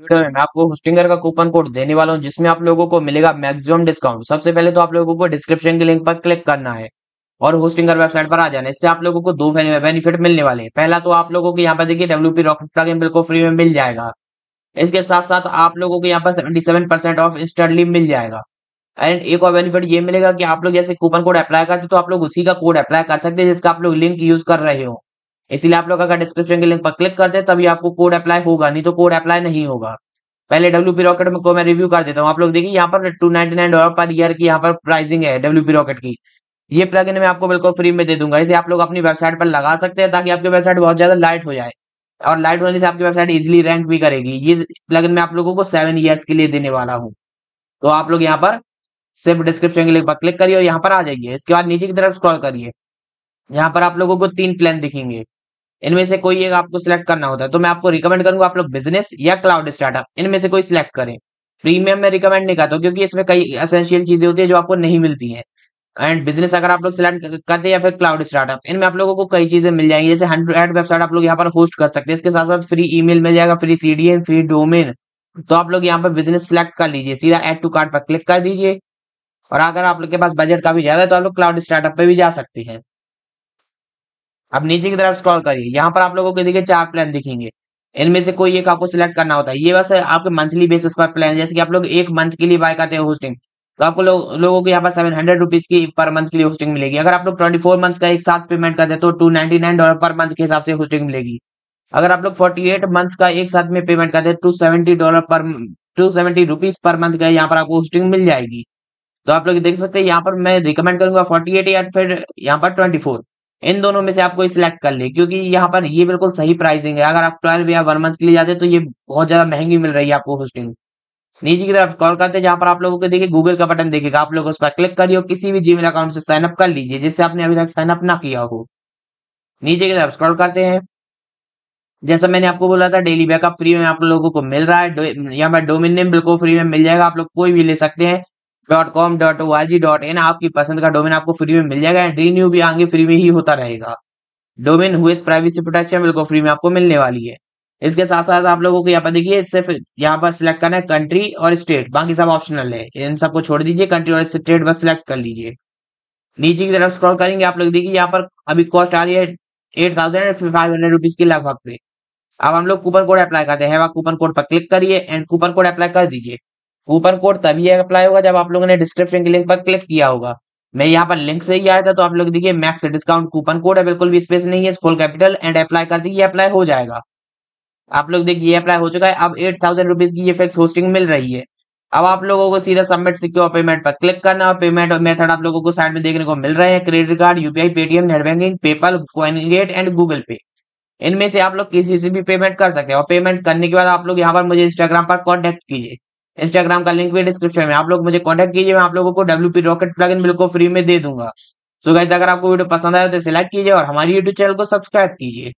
video में मैं आपको होस्टिंगर का कूपन कोड देने वाला हूँ जिसमें आप लोगों को मिलेगा मैक्सिमम डिस्काउंट सबसे पहले तो आप लोगों को डिस्क्रिप्शन के लिंक पर क्लिक करना है और होस्टिंगर वेबसाइट पर आ जाना इससे आप लोगों को दो बेनिफिट मिलने वाले हैं पहला तो आप लोगों को यहाँ पर देखिए डब्ल्यूपी रॉकेट का गेम बिल्कुल फ्री में मिल जाएगा इसके साथ साथ आप लोगों को यहाँ पर seventy seven percent off instantly मिल जाएगा एंड एक और बेनिफिट ये मिलेगा कि आप लोग जैसे कूपन कोड अप्लाई करते तो आप लोग उसी का कोड अप्लाई कर सकते हैं जिसका आप लोग लिंक यूज कर रहे हो इसीलिए आप लोग अगर डिस्क्रिप्शन के लिंक पर क्लिक करते हैं तभी आपको कोड अप्लाई होगा नहीं तो कोड अप्लाई नहीं होगा पहले डब्ल्यू पी रॉकेट में को मैं रिव्यू कर देता हूँ आप लोग देखिए यहाँ पर two nine dollar per year की यहाँ पर प्राइसिंग है डब्ल्यू पी रॉकेट की ये प्लग इन मैं आपको बिल्कुल फ्री में दे दूंगा इसे आप लोग अपनी वेबसाइट पर लगा सकते हैं ताकि आपकी वेबसाइट बहुत ज्यादा लाइट हो जाए और लाइट होने से आपकी वेबसाइट इजिली रैंक भी करेगी ये प्लग इन मैं आप लोगों को सेवन ईयर्स के लिए देने वाला हूँ तो आप लोग यहाँ पर सिर्फ डिस्क्रिप्शन के लिंक पर क्लिक करिए और यहाँ पर आ जाइए इसके बाद नीचे की तरफ स्क्रॉल करिए यहाँ पर आप लोगों को तीन प्लान दिखेंगे इनमें से कोई एक आपको सिलेक्ट करना होता है तो मैं आपको रिकमेंड करूंगा आप लोग बिजनेस या क्लाउड स्टार्टअप इनमें से कोई सिलेक्ट करें प्रीमियम में रिकमेंड नहीं करता क्योंकि इसमें कई असेंशियल चीजें होती है जो आपको नहीं मिलती है एंड बिजनेस अगर आप लोग सिलेक्ट करते हैं या फिर क्लाउड स्टार्टअप इनमें आप लोगों को कई चीजें मिल जाएंगी जैसे हंड्रेड वेबसाइट आप लोग यहाँ पर होस्ट कर सकते हैं इसके साथ साथ फ्री ईमेल मिल जाएगा फ्री सीडीएन फ्री डोमेन तो आप लोग यहाँ पर बिजनेस सिलेक्ट कर लीजिए सीधा एड टू कार्ड पर क्लिक कर दीजिए और अगर आप लोग के पास बजट काफी ज्यादा है तो आप लोग क्लाउड स्टार्टअप पे भी जा सकते हैं अब नीचे की तरफ स्क्रॉल करिए यहाँ पर आप लोगों को देखिए चार प्लान दिखेंगे इनमें से कोई एक आपको सिलेक्ट करना होता है ये बस आपके मंथली बेसिस पर प्लान है जैसे कि आप लोग एक मंथ के लिए बाय करते हैं होस्टिंग तो आपको लो, लोगों को यहाँ पर सेवन हंड्रेड रुपीज की पर मंथ के लिए होस्टिंग मिलेगी अगर आप लोग ट्वेंटी फोर मंथ का एक साथ पेमेंट करते हैं तो two ninety nine dollar per month के हिसाब से होस्टिंग मिलेगी अगर आप लोग फोर्टी एट मंथ का एक साथ में पेमेंट करते हैं two seventy dollar per two seventy rupees per month का यहाँ पर आपको होस्टिंग मिल जाएगी तो आप लोग देख सकते हैं यहाँ पर मैं रिकमेंड करूंगा फोर्टी एट या फिर यहाँ पर ट्वेंटी फोर इन दोनों में से आपको सिलेक्ट कर ले क्योंकि यहाँ पर ये बिल्कुल सही प्राइसिंग है अगर आप ट्वेल्व या वन मंथ के लिए जाते तो ये बहुत ज्यादा महंगी मिल रही है आपको होस्टिंग नीचे की तरफ कॉल करते हैं जहां पर आप लोगों को देखिए गूगल का बटन देखेगा आप लोग उस पर क्लिक करिए किसी भी जीमेल अकाउंट से साइनअप कर लीजिए जिससे आपने अभी तक साइन ना किया हो नीचे की तरफ स्क्रॉल करते हैं जैसा मैंने आपको बोला था डेली बैकअप फ्री में आप लोगों को मिल रहा है यहाँ पर डोमिन नेम बिल्कुल फ्री में मिल जाएगा आप लोग कोई भी ले सकते हैं dot com dot O R G dot in आपकी पसंद का डोमेन आपको फ्री में मिल जाएगा एंड रीन्यू भी आगे फ्री में ही होता रहेगा डोमेन हुएस प्राइवेसी प्रोटेक्शन बिल्कुल फ्री में आपको मिलने वाली है इसके साथ साथ आप लोगों को यहाँ पर देखिए सिर्फ यहाँ पर सिलेक्ट करना है कंट्री और स्टेट बाकी सब ऑप्शनल है इन सबको छोड़ दीजिए कंट्री और स्टेट बस सिलेक्ट कर लीजिए नीचे की तरफ स्क्रॉल करेंगे आप लोग देखिए यहाँ पर अभी कॉस्ट आ रही है eight thousand five hundred rupees के लगभग पे अब हम लोग कूपन कोड अप्लाई करते हैं कूपन कोड पर क्लिक करिए एंड कूपन कोड अप्लाई कर दीजिए कूपन कोड तभी अप्लाई होगा जब आप लोगों ने डिस्क्रिप्शन के लिंक पर क्लिक किया होगा मैं यहाँ पर लिंक से ही आया था तो आप लोग देखिए मैक्स डिस्काउंट कूपन कोड है बिल्कुल भी स्पेस नहीं है फुल कैपिटल एंड अप्लाई कर दीजिए अप्लाई हो जाएगा आप लोग देखिए अप्लाई हो चुका है अब एट थाउजेंड रुपीज की ये फिक्स होस्टिंग मिल रही है अब आप लोगों को सीधा सबमिट सिक्योर पेमेंट पर क्लिक करना और पेमेंट और मेथड आप लोगों को साइड में देखने को मिल रहे हैं credit card UPI Paytm net banking PayPal CoinGate and Google Pay इनमें से आप लोग किसी से भी पेमेंट कर सकते हैं और पेमेंट करने के बाद आप लोग यहाँ पर मुझे इंस्टाग्राम पर कॉन्टेक्ट कीजिए इंस्टाग्राम का लिंक भी डिस्क्रिप्शन में आप लोग मुझे कॉन्टेक्ट कीजिए मैं आप लोगों को डब्ल्यू रॉकेट प्लग इन बिल्कुल फ्री में दे दूंगा सो so गाइज अगर आपको वीडियो पसंद आया तो सिलेक्ट कीजिए और हमारे यूट्यूब चैनल को सब्सक्राइब कीजिए